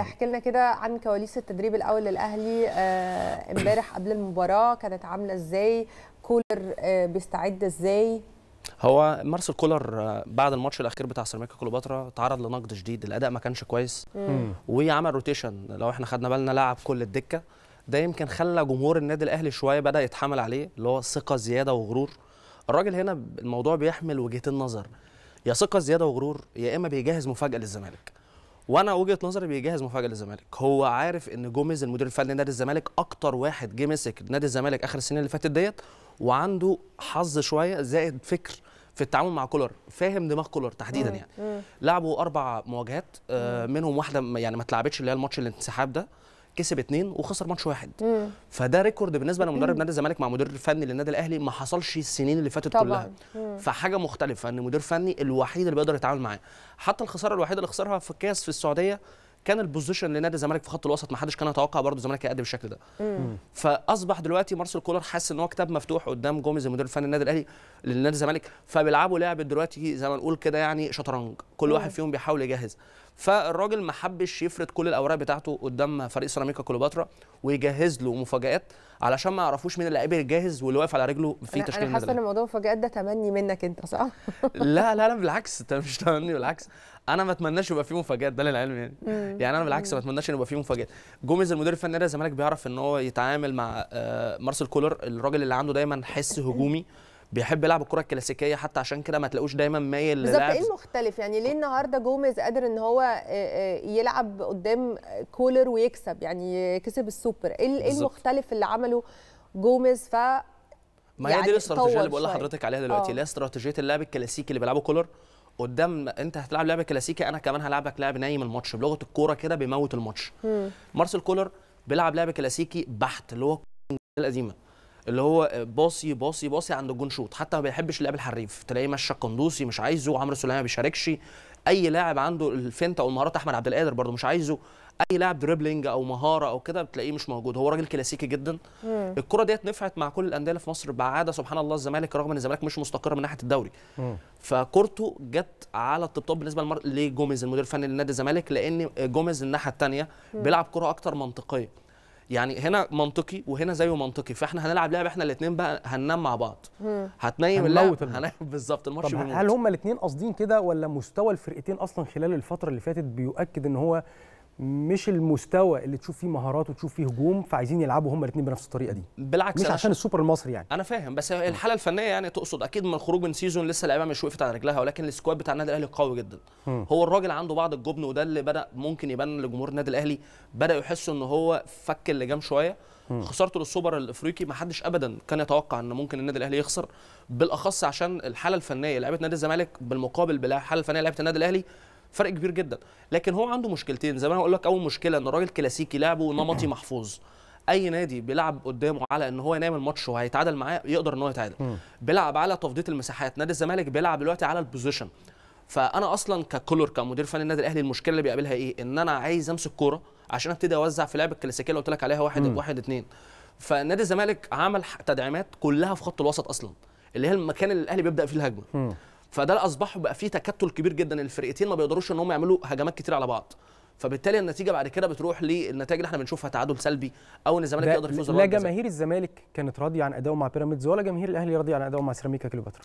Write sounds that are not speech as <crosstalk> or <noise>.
احكي لنا كده عن كواليس التدريب الاول للاهلي آه، امبارح قبل المباراه كانت عامله ازاي كولر آه، بيستعد ازاي هو مارسيل كولر آه، بعد الماتش الاخير بتاع سيراميكا كليوباترا تعرض لنقد شديد الاداء ما كانش كويس وعمل روتيشن لو احنا خدنا بالنا لعب كل الدكه ده يمكن خلى جمهور النادي الاهلي شويه بدا يتحمل عليه اللي هو ثقه زياده وغرور الراجل هنا الموضوع بيحمل وجهتين نظر يا ثقه زياده وغرور يا اما بيجهز مفاجاه للزمالك وانا وجهه نظري بيجهز مفاجاه للزمالك هو عارف ان جوميز المدير الفني لنادي الزمالك اكتر واحد جه مسك نادي الزمالك اخر السنين اللي فاتت ديت وعنده حظ شويه زائد فكر في التعامل مع كولر فاهم دماغ كولر تحديدا يعني لعبوا اربع مواجهات آه، منهم واحده يعني ما اتلعبتش اللي هي الماتش الانسحاب ده كسب اثنين وخسر ماتش واحد مم. فده ريكورد بالنسبه لمدرب نادي الزمالك مع مدير فني للنادي الاهلي ما حصلش السنين اللي فاتت طبعا. كلها مم. فحاجه مختلفه ان مدير فني الوحيد اللي بيقدر يتعامل معاه حتى الخساره الوحيده اللي خسرها في الكاس في السعوديه كان البوزيشن لنادي الزمالك في خط الوسط ما حدش كان يتوقع برضه الزمالك هيقدم بالشكل ده مم. فاصبح دلوقتي مارسيل كولر حاسس ان هو كتاب مفتوح قدام جوميز المدير الفني للنادي الاهلي للنادي الزمالك فبيلعبوا لعب دلوقتي زي ما نقول كده يعني شطرنج كل واحد فيهم بيحاول يجهز فالراجل ما حبش يفرد كل الاوراق بتاعته قدام فريق سيراميكا كليوباترا ويجهز له مفاجات علشان ما يعرفوش مين اللاعب الجاهز واللي واقف على رجله في تشكيل انا حاسه ان الموضوع المفاجات ده تمني منك انت صح؟ لا لا <laughs> لا بالعكس مش تمني بالعكس انا ما اتمناش يبقى فيه مفاجات ده للعلم يعني يعني انا بالعكس ما اتمناش يبقى فيه مفاجات جوميز المدير الفني للزمالك بيعرف ان هو يتعامل مع آه، مارسيل كولر الراجل اللي عنده دايما حس هجومي بيحب يلعب الكره الكلاسيكيه حتى عشان كده ما تلاقوش دايما مايل بالظبط ايه المختلف يعني ليه النهارده جوميز قادر ان هو آه، آه، يلعب قدام كولر ويكسب يعني كسب السوبر ايه, إيه المختلف اللي عمله جوميز ف ما هي يعني دي الاستراتيجيه اللي بقول لحضرتك عليها دلوقتي اللي هي آه. استراتيجيه اللعب الكلاسيكي اللي بيلعبه كولر قدام انت هتلعب لعبه كلاسيكي انا كمان هلعبك لعب نايم الماتش بلغه الكوره كده بيموت الماتش مارسيل كولر بيلعب لعب كلاسيكي بحت اللي هو القديمه اللي هو باصي باصي باصي عند الجون شوط حتى ما بيحبش اللاعب الحريف تلاقيه مشى قندوسي مش عايزه عمرو سليمان ما بيشاركش اي لاعب عنده الفنت او المهارات احمد عبد القادر برده مش عايزه اي لاعب دريبلينج او مهاره او كده بتلاقيه مش موجود هو راجل كلاسيكي جدا مم. الكره ديت نفعت مع كل الانديه اللي في مصر بعاده سبحان الله الزمالك رغم ان الزمالك مش مستقر من ناحيه الدوري فكورته جت على الطبطاب بالنسبه لجوميز المدير الفني لنادي الزمالك لان جوميز الناحيه الثانيه بيلعب كره اكتر منطقيه يعني هنا منطقي وهنا زيه منطقي فاحنا هنلعب لعبه احنا الاثنين بقى هننام مع بعض هتنيم اللعب هننام <laughs> بالظبط الماتش هل هم الاثنين قاصدين كده ولا مستوى الفرقتين اصلا خلال الفتره اللي فاتت بيؤكد ان هو مش المستوى اللي تشوف فيه مهارات وتشوف فيه هجوم فعايزين يلعبوا هما الاثنين بنفس الطريقه دي بالعكس مش عشان السوبر المصري يعني انا فاهم بس الحاله الفنيه يعني تقصد اكيد من الخروج من سيزون لسه اللعيبه مش وقفت على رجلها ولكن السكواد بتاع النادي الاهلي قوي جدا م. هو الراجل عنده بعض الجبن وده اللي بدا ممكن يبان لجمهور النادي الاهلي بدا يحسوا ان هو فك اللجام شويه خسارته للسوبر الافريقي ما حدش ابدا كان يتوقع ان ممكن النادي الاهلي يخسر بالاخص عشان الحاله الفنيه لعيبه نادي الزمالك بالمقابل بالحاله الفنيه لعيبه النادي الاهلي فرق كبير جدا لكن هو عنده مشكلتين زي ما انا بقول لك اول مشكله ان الراجل كلاسيكي لعبه نمطي محفوظ اي نادي بيلعب قدامه على ان هو ينام الماتش وهيتعادل معاه يقدر ان هو يتعادل بيلعب على تفضيه المساحات نادي الزمالك بيلعب دلوقتي على البوزيشن فانا اصلا ككولر كمدير فني النادي الاهلي المشكله اللي بيقابلها ايه ان انا عايز امسك كوره عشان ابتدي اوزع في لعب الكلاسيكيه اللي قلت لك عليها واحد مم. واحد اثنين فنادي الزمالك عمل تدعيمات كلها في خط الوسط اصلا اللي هي المكان اللي الاهلي بيبدا فيه الهجمه فده اصبح بقى فيه تكتل كبير جدا الفرقتين ما بيقدروش ان هم يعملوا هجمات كتير على بعض فبالتالي النتيجه بعد كده بتروح للنتائج اللي احنا بنشوفها تعادل سلبي او ان الزمالك يقدر يفوز لا جماهير الزمالك كانت راضيه عن اداؤه مع بيراميدز ولا جماهير الاهلي راضيه عن اداؤه مع سيراميكا كليوباترا